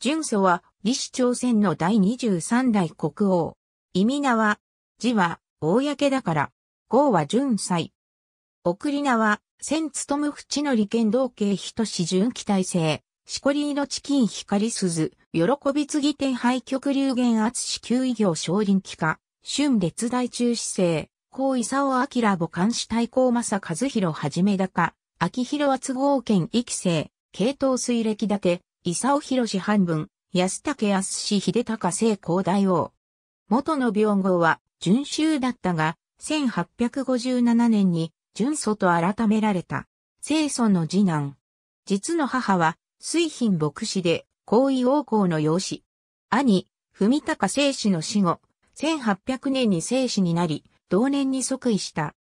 純祖は、李氏朝鮮の第23代国王。意味名は、字は、公だから、号は純祭。送り名は、千勤淵の利剣道系人志純期体制、しこりのチキン光鈴、喜び継ぎ天廃局流言厚子給異業少林期化、春列大中姿勢、高伊佐尾明母監視対抗正和弘はじめだか、秋広厚合県一期生、系統水歴だけ、伊佐博士半分、安武康氏秀隆聖光大王。元の病号は、純州だったが、1857年に、純祖と改められた。聖祖の次男。実の母は、水貧牧師で、皇位王侯の養子。兄、文隆聖氏の死後、1800年に聖氏になり、同年に即位した。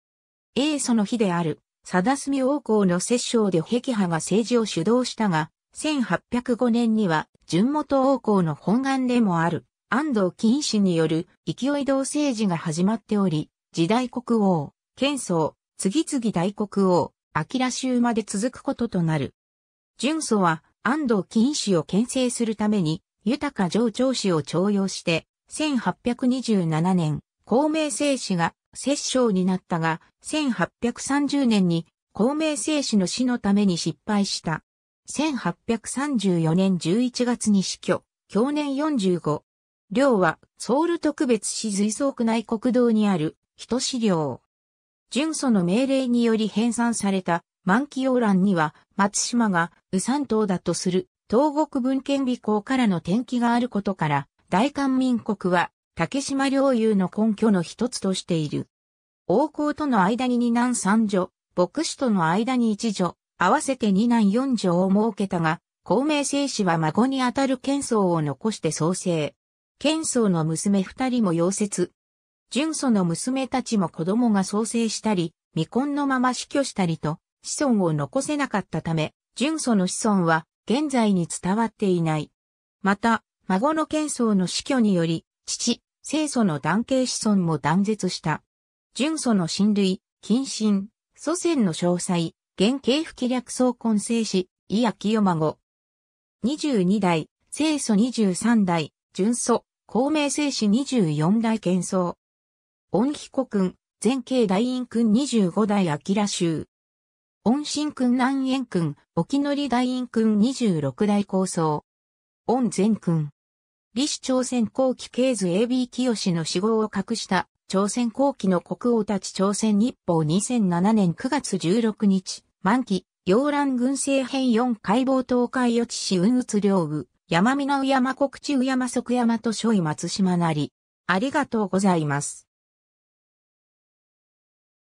英祖の日である、貞住王侯の摂政で壁派が政治を主導したが、1805年には、純元王侯の本願でもある、安藤金氏による勢い同政治が始まっており、時代国王、剣宗、次々大国王、明州まで続くこととなる。順祖は安藤金氏を牽制するために、豊か上長氏を徴用して、1827年、孔明聖氏が摂政になったが、1830年に孔明聖氏の死のために失敗した。1834年11月に死去、去年45。寮はソウル特別市随走区内国道にある人資料。純祖の命令により編纂された満期要欄には松島が右山島だとする東国文献美校からの転記があることから大韓民国は竹島領有の根拠の一つとしている。王公との間に二男三女、牧師との間に一女、合わせて2男4女を設けたが、孔明正氏は孫にあたる剣僧を残して創生。剣僧の娘二人も溶接。純祖の娘たちも子供が創生したり、未婚のまま死去したりと、子孫を残せなかったため、純祖の子孫は現在に伝わっていない。また、孫の剣僧の死去により、父、清祖の男系子孫も断絶した。純祖の親類、近親、祖先の詳細、現慶気略総根聖子、伊谷清孫。22代、清祖23代、純祖、孔明聖子24代建宗。恩彦君、前慶大院君25代明州。恩新君南苑君、沖則大院君26代高僧。恩前君。李氏朝鮮後期経図 AB 清の死亡を隠した朝鮮後期の国王たち朝鮮日報2007年9月16日、満期、洋蘭軍政編4解剖東海予知市運鬱領部、山南山国中山即山と所位松島なり。ありがとうございます。